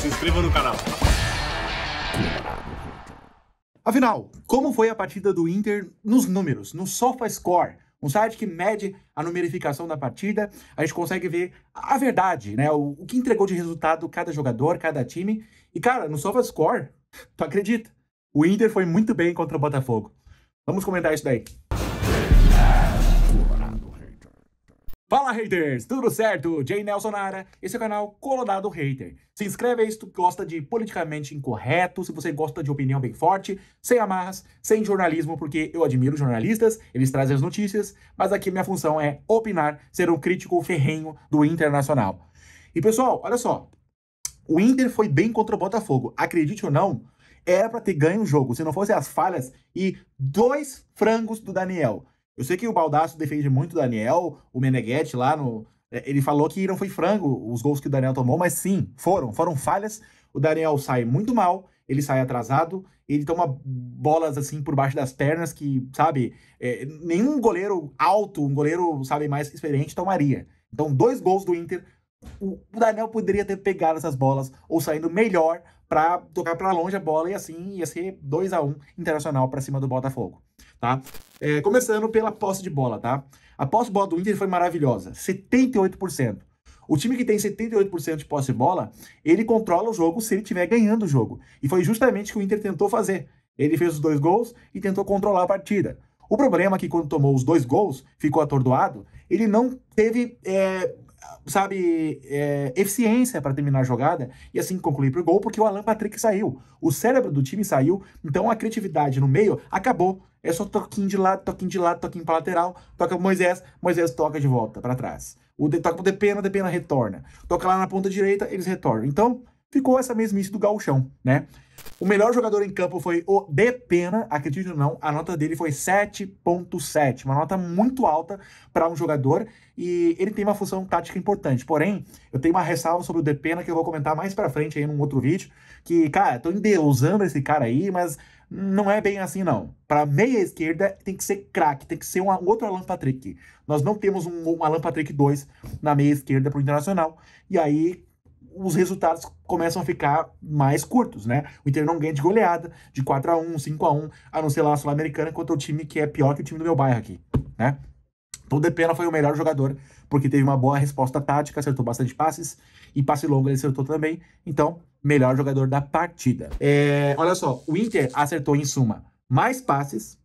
se inscreva no canal. Afinal, como foi a partida do Inter nos números, no SofaScore, um site que mede a numerificação da partida, a gente consegue ver a verdade, né? O, o que entregou de resultado cada jogador, cada time. E cara, no SofaScore, tu acredita? O Inter foi muito bem contra o Botafogo. Vamos comentar isso daí. Fala haters, tudo certo? Jay Nelson Nara, esse é o canal Colorado Hater. Se inscreve aí se tu gosta de politicamente incorreto, se você gosta de opinião bem forte, sem amarras, sem jornalismo, porque eu admiro jornalistas, eles trazem as notícias, mas aqui minha função é opinar, ser um crítico ferrenho do internacional. E pessoal, olha só, o Inter foi bem contra o Botafogo, acredite ou não, era para ter ganho o jogo, se não fossem as falhas e dois frangos do Daniel. Eu sei que o Baldasso defende muito o Daniel, o Meneghetti lá no. É, ele falou que não foi frango os gols que o Daniel tomou, mas sim, foram. Foram falhas. O Daniel sai muito mal, ele sai atrasado, ele toma bolas assim por baixo das pernas que, sabe, é, nenhum goleiro alto, um goleiro, sabe, mais experiente tomaria. Então, dois gols do Inter o, Daniel poderia ter pegado essas bolas ou saindo melhor para tocar para longe a bola e assim ia ser 2 a 1 um, internacional para cima do Botafogo, tá? É, começando pela posse de bola, tá? A posse de bola do Inter foi maravilhosa, 78%. O time que tem 78% de posse de bola, ele controla o jogo se ele estiver ganhando o jogo. E foi justamente o que o Inter tentou fazer. Ele fez os dois gols e tentou controlar a partida. O problema é que quando tomou os dois gols, ficou atordoado, ele não teve é, sabe, é, eficiência para terminar a jogada e assim concluir pro gol, porque o Alan Patrick saiu. O cérebro do time saiu, então a criatividade no meio acabou. É só toquinho de lado, toquinho de lado, toquinho para lateral, toca Moisés, Moisés toca de volta para trás. O de, toca pro Depena, Depena retorna. Toca lá na ponta direita, eles retornam. Então, ficou essa mesmice do galchão, né? O melhor jogador em campo foi o De Pena, acredite ou não, a nota dele foi 7.7, uma nota muito alta para um jogador e ele tem uma função tática importante. Porém, eu tenho uma ressalva sobre o De Pena que eu vou comentar mais para frente aí num outro vídeo, que, cara, tô endeusando esse cara aí, mas não é bem assim, não. Para meia esquerda, tem que ser craque, tem que ser um outro Alan Patrick. Nós não temos um, um Alan Patrick 2 na meia esquerda pro Internacional. E aí, os resultados começam a ficar mais curtos, né? O Inter não ganha de goleada, de 4 a 1 5 a 1 a não ser lá a Sul-Americana contra o time que é pior que o time do meu bairro aqui, né? Então o Depena foi o melhor jogador, porque teve uma boa resposta tática, acertou bastante passes, e passe longo ele acertou também. Então, melhor jogador da partida. É, olha só, o Inter acertou em suma mais passes,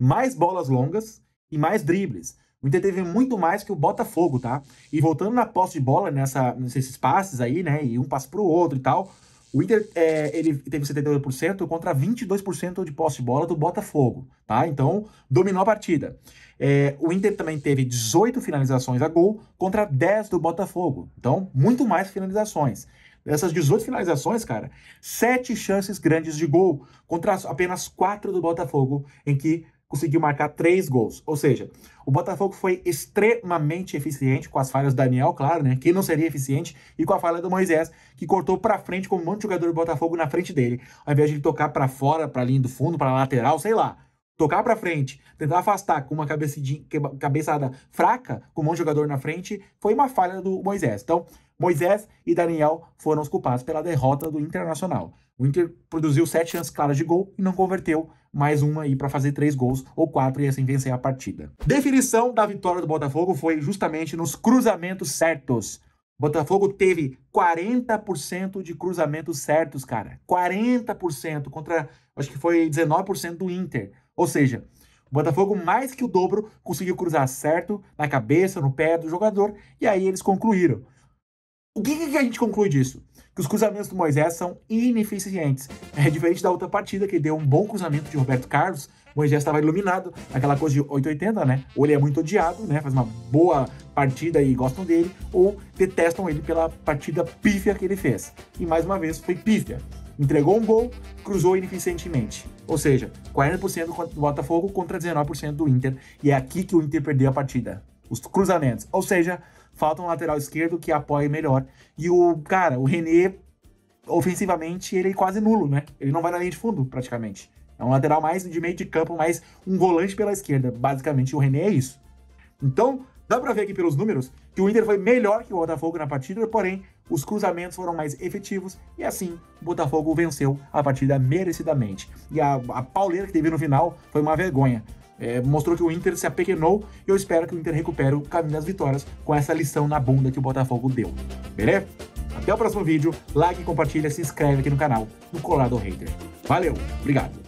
mais bolas longas e mais dribles. O Inter teve muito mais que o Botafogo, tá? E voltando na posse de bola, nessa, nesses passes aí, né? E um passo pro outro e tal. O Inter é, ele teve 72% contra 22% de posse de bola do Botafogo, tá? Então, dominou a partida. É, o Inter também teve 18 finalizações a gol contra 10 do Botafogo. Então, muito mais finalizações. Dessas 18 finalizações, cara, 7 chances grandes de gol contra apenas 4 do Botafogo, em que conseguiu marcar três gols. Ou seja, o Botafogo foi extremamente eficiente com as falhas do Daniel, claro, né? Que não seria eficiente, e com a falha do Moisés, que cortou para frente com um monte de jogador do Botafogo na frente dele, ao invés de ele tocar para fora, para linha do fundo, para lateral, sei lá. Tocar para frente, tentar afastar com uma cabeçada fraca, com um monte de jogador na frente, foi uma falha do Moisés. Então, Moisés e Daniel foram os culpados pela derrota do Internacional. O Inter produziu sete chances claras de gol e não converteu mais uma aí para fazer três gols ou quatro e assim vencer a partida. Definição da vitória do Botafogo foi justamente nos cruzamentos certos. Botafogo teve 40% de cruzamentos certos, cara. 40% contra, acho que foi 19% do Inter. Ou seja, o Botafogo mais que o dobro conseguiu cruzar certo na cabeça, no pé do jogador e aí eles concluíram. O que, que a gente conclui disso? que os cruzamentos do Moisés são ineficientes. É diferente da outra partida, que deu um bom cruzamento de Roberto Carlos, Moisés estava iluminado, aquela coisa de 880, né? Ou ele é muito odiado, né? Faz uma boa partida e gostam dele, ou detestam ele pela partida pífia que ele fez. E mais uma vez foi pífia. Entregou um gol, cruzou ineficientemente. Ou seja, 40% do Botafogo contra 19% do Inter. E é aqui que o Inter perdeu a partida os cruzamentos. Ou seja, falta um lateral esquerdo que apoie melhor. E o, cara, o René, ofensivamente, ele é quase nulo, né? Ele não vai na linha de fundo, praticamente. É um lateral mais de meio de campo, mais um volante pela esquerda. Basicamente, o René é isso. Então, dá pra ver aqui pelos números que o Inter foi melhor que o Botafogo na partida, porém, os cruzamentos foram mais efetivos e assim o Botafogo venceu a partida merecidamente. E a, a pauleira que teve no final foi uma vergonha. É, mostrou que o Inter se apequenou e eu espero que o Inter recupere o caminho das vitórias com essa lição na bunda que o Botafogo deu. Beleza? Até o próximo vídeo, like, compartilha, se inscreve aqui no canal do Colorado Hater. Valeu, obrigado!